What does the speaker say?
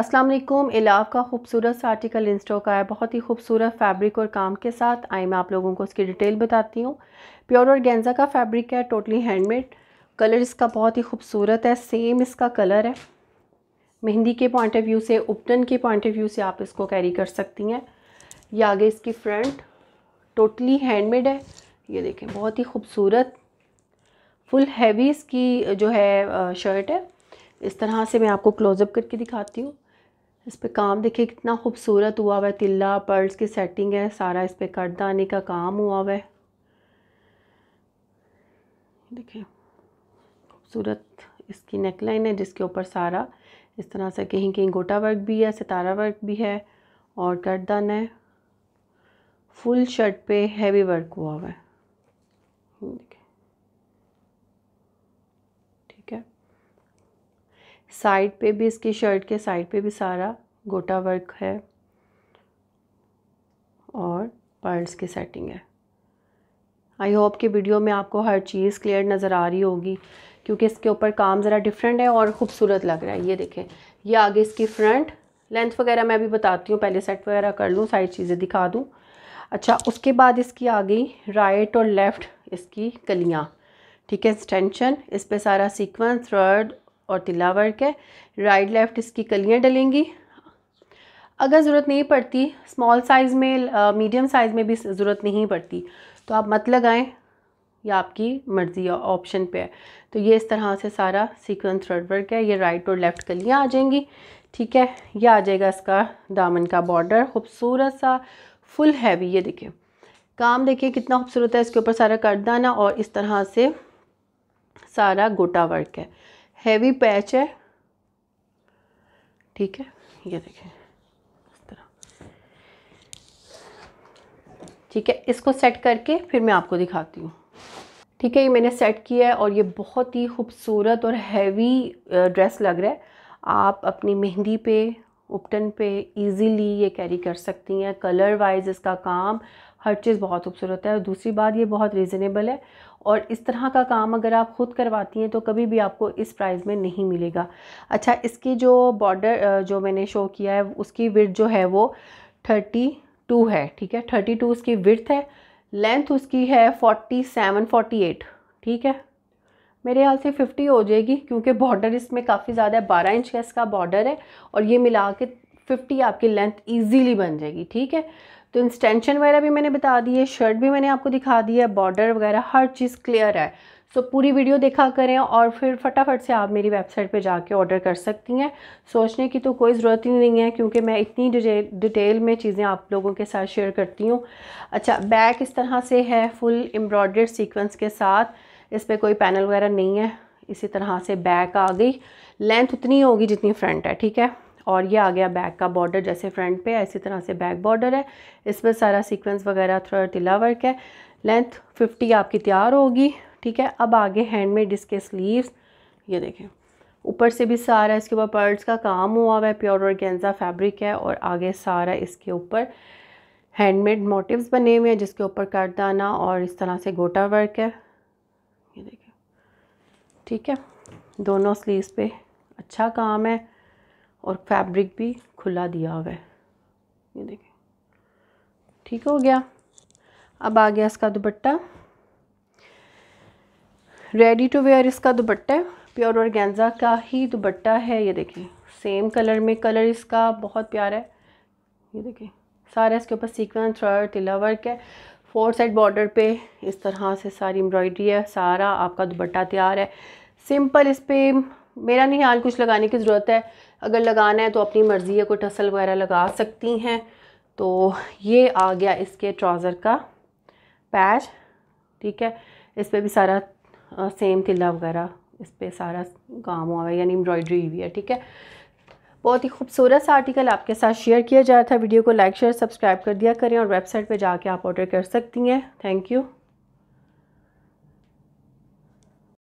अस्सलाम वालेकुम का खूबसूरत सा आर्टिकल इन स्टॉक आया बहुत ही खूबसूरत फैब्रिक और काम के साथ आई मैं आप लोगों को इसकी डिटेल बताती हूँ प्योर और गेंजा का फैब्रिक है टोटली हैंडमेड कलर इसका बहुत ही खूबसूरत है सेम इसका कलर है मेहंदी के पॉइंट ऑफ व्यू से उपटन के पॉइंट ऑफ व्यू से आप इसको कैरी कर सकती हैं ये आगे इसकी फ्रंट टोटली हैंडमेड है ये देखें बहुत ही खूबसूरत फुल हैवी इसकी जो है शर्ट है इस तरह से मैं आपको क्लोजअप करके दिखाती हूँ इस पे काम देखिए कितना खूबसूरत हुआ हुआ है तिल्ला पर्ल्स की सेटिंग है सारा इस पे करदानी का काम हुआ हुआ है देखिए खूबसूरत इसकी नेकलाइन है जिसके ऊपर सारा इस तरह से कहीं कहीं गोटा वर्क भी है सितारा वर्क भी है और गर्दन है फुल शर्ट पे हैवी वर्क हुआ हुआ है देखिए साइड पे भी इसकी शर्ट के साइड पे भी सारा गोटा वर्क है और पर्ल्स की सेटिंग है आई होप कि वीडियो में आपको हर चीज़ क्लियर नज़र आ रही होगी क्योंकि इसके ऊपर काम ज़रा डिफरेंट है और ख़ूबसूरत लग रहा है ये देखें ये आगे इसकी फ्रंट लेंथ वगैरह मैं अभी बताती हूँ पहले सेट वगैरह कर लूँ सारी चीज़ें दिखा दूँ अच्छा उसके बाद इसकी आ गई राइट और लेफ़्ट इसकी कलियाँ ठीक है एक्सटेंशन इस पर सारा सीक्वेंस थर्ड और तिला वर्क है राइट लेफ़्ट इसकी कलियाँ डलेंगी अगर ज़रूरत नहीं पड़ती स्मॉल साइज़ में मीडियम साइज़ में भी ज़रूरत नहीं पड़ती तो आप मत लगाएं या आपकी मर्ज़ी ऑप्शन पे है तो ये इस तरह से सारा सीक्वेंस थ्रेड वर्क है ये राइट और लेफ़्ट कलियाँ आ जाएंगी ठीक है ये आ जाएगा इसका दामन का बॉर्डर खूबसूरत सा फुल हैवी ये देखें काम देखिए कितना खूबसूरत है इसके ऊपर सारा करदाना और इस तरह से सारा गोटा वर्क है हैवी पैच है ठीक है ये देखें इस तरह ठीक है इसको सेट करके फिर मैं आपको दिखाती हूँ ठीक है ये मैंने सेट किया है और ये बहुत ही खूबसूरत और हैवी ड्रेस लग रहा है आप अपनी मेहंदी पे उपटन पे इजीली ये कैरी कर सकती हैं कलर वाइज इसका काम हर चीज़ बहुत खूबसूरत है और दूसरी बात ये बहुत रीज़नेबल है और इस तरह का काम अगर आप ख़ुद करवाती हैं तो कभी भी आपको इस प्राइस में नहीं मिलेगा अच्छा इसकी जो बॉर्डर जो मैंने शो किया है उसकी विर्थ जो है वो थर्टी टू है ठीक है थर्टी टू उसकी विर्थ है लेंथ उसकी है फोर्टी सेवन फोर्टी एट ठीक है मेरे ख्याल से फिफ्टी हो जाएगी क्योंकि बॉर्डर इसमें काफ़ी ज़्यादा है बारह इंच का इसका बॉर्डर है और ये मिला के फिफ्टी आपकी लेंथ ईजीली बन जाएगी ठीक है तो इंस्टेंशन वगैरह भी मैंने बता दी है शर्ट भी मैंने आपको दिखा दी है बॉर्डर वगैरह हर चीज़ क्लियर है सो so, पूरी वीडियो देखा करें और फिर फटाफट से आप मेरी वेबसाइट पे जाके ऑर्डर कर सकती हैं सोचने की तो कोई ज़रूरत ही नहीं है क्योंकि मैं इतनी डिटेल में चीज़ें आप लोगों के साथ शेयर करती हूँ अच्छा बैक इस तरह से है फुल एम्ब्रॉयड सीक्वेंस के साथ इस पर कोई पैनल वगैरह नहीं है इसी तरह से बैक आ गई लेंथ उतनी होगी जितनी फ्रंट है ठीक है और ये आ गया बैक का बॉर्डर जैसे फ्रंट पे है इसी तरह से बैक बॉर्डर है इसमें सारा सीक्वेंस वगैरह थोड़ा तिला वर्क है लेंथ फिफ्टी आपकी तैयार होगी ठीक है अब आगे हैंडमेड इसके स्लीव्स ये देखें ऊपर से भी सारा इसके ऊपर पर्ल्स का काम हुआ हुआ है प्योर और गेंजा फैब्रिक है और आगे सारा इसके ऊपर हैंडमेड मोटिव्स बने हुए हैं जिसके ऊपर करदाना और इस तरह से गोटा वर्क है ये देखें ठीक है दोनों स्लीव्स पे अच्छा काम है और फैब्रिक भी खुला दिया हुआ है ये देखिए ठीक हो गया अब आ गया इसका दुपट्टा रेडी टू वेयर इसका दुपट्टा प्योर और गेंजा का ही दुपट्टा है ये देखिए सेम कलर में कलर इसका बहुत प्यारा है ये देखिए सारा इसके ऊपर सीक्वेंस थ्रड तिला वर्क है फोर साइड बॉर्डर पे इस तरह से सारी एम्ब्रॉयडरी है सारा आपका दुपट्टा तैयार है सिंपल इस पर मेरा नहीं हाल कुछ लगाने की ज़रूरत है अगर लगाना है तो अपनी मर्ज़ी है कोई टसल वगैरह लगा सकती हैं तो ये आ गया इसके ट्राउज़र का पैच ठीक है इस पर भी सारा आ, सेम तिल्ला वगैरह इस पर सारा काम हुआ है यानी एम्ब्रॉयडरी हुई है ठीक है बहुत ही खूबसूरत सा आर्टिकल आपके साथ शेयर किया जा रहा था वीडियो को लाइक शेयर सब्सक्राइब कर दिया करें और वेबसाइट पे जाके आप ऑर्डर कर सकती हैं थैंक यू